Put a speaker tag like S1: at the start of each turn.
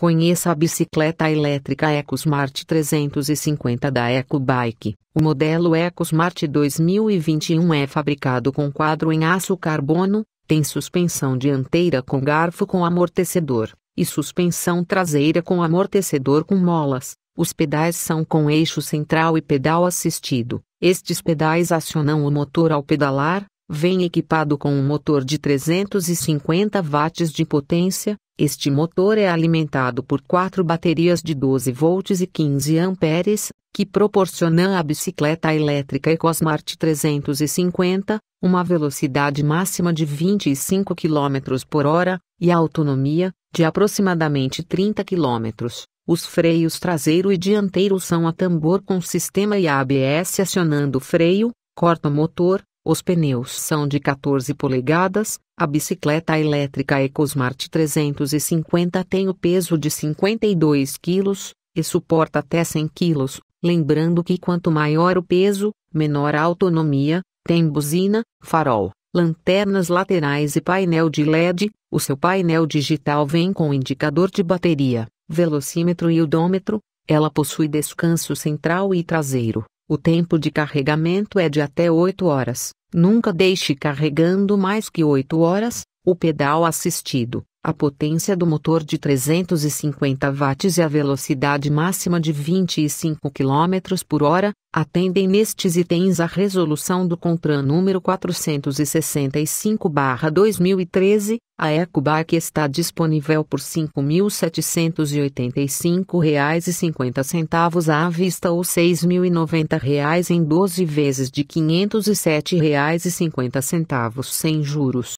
S1: Conheça a bicicleta elétrica EcoSmart 350 da EcoBike. O modelo EcoSmart 2021 é fabricado com quadro em aço carbono, tem suspensão dianteira com garfo com amortecedor e suspensão traseira com amortecedor com molas. Os pedais são com eixo central e pedal assistido. Estes pedais acionam o motor ao pedalar, vem equipado com um motor de 350 watts de potência, este motor é alimentado por quatro baterias de 12 volts e 15 amperes, que proporcionam à bicicleta elétrica EcoSmart 350 uma velocidade máxima de 25 km por hora e autonomia de aproximadamente 30 km. Os freios traseiro e dianteiro são a tambor com sistema e ABS acionando o freio, corta motor, os pneus são de 14 polegadas, a bicicleta elétrica EcoSmart 350 tem o peso de 52 kg e suporta até 100 kg, lembrando que quanto maior o peso, menor a autonomia, tem buzina, farol, lanternas laterais e painel de LED, o seu painel digital vem com indicador de bateria, velocímetro e odômetro, ela possui descanso central e traseiro, o tempo de carregamento é de até 8 horas. Nunca deixe carregando mais que 8 horas o pedal assistido a potência do motor de 350 watts e a velocidade máxima de 25 km por hora, atendem nestes itens à resolução do CONTRAN número 465-2013, a EcoBike está disponível por R$ 5.785,50 à vista ou R$ 6.090 em 12 vezes de R$ 507,50 sem juros.